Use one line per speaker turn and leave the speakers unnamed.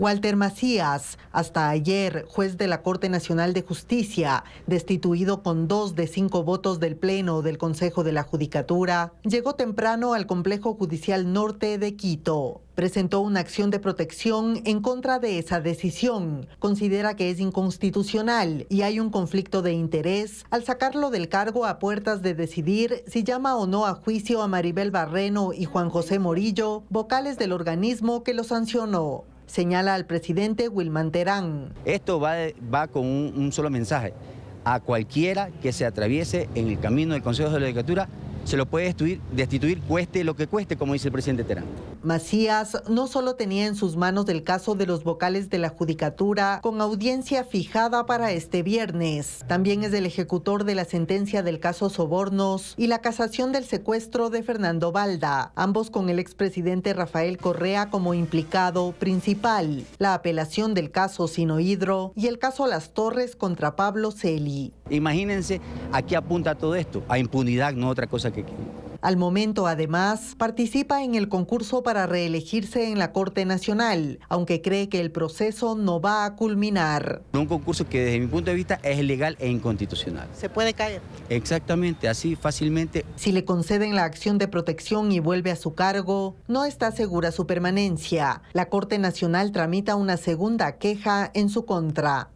Walter Macías, hasta ayer juez de la Corte Nacional de Justicia, destituido con dos de cinco votos del Pleno del Consejo de la Judicatura, llegó temprano al Complejo Judicial Norte de Quito presentó una acción de protección en contra de esa decisión. Considera que es inconstitucional y hay un conflicto de interés al sacarlo del cargo a puertas de decidir si llama o no a juicio a Maribel Barreno y Juan José Morillo, vocales del organismo que lo sancionó señala al presidente Wilman Terán.
Esto va, con un, solo mensaje. A cualquiera que se atraviese en el camino del Consejo de la Legislatura se lo puede destituir cueste lo que cueste, como dice el presidente Terán.
Macías no solo tenía en sus manos el caso de los vocales de la Judicatura con audiencia fijada para este viernes, también es el ejecutor de la sentencia del caso Sobornos y la casación del secuestro de Fernando Valda, ambos con el expresidente Rafael Correa como implicado principal, la apelación del caso Sinohidro y el caso Las Torres contra Pablo Celi.
Imagínense a apunta todo esto, a impunidad, no otra cosa que
al momento, además, participa en el concurso para reelegirse en la Corte Nacional, aunque cree que el proceso no va a culminar.
Un concurso que desde mi punto de vista es ilegal e inconstitucional.
Se puede caer.
Exactamente, así fácilmente.
Si le conceden la acción de protección y vuelve a su cargo, no está segura su permanencia. La Corte Nacional tramita una segunda queja en su contra.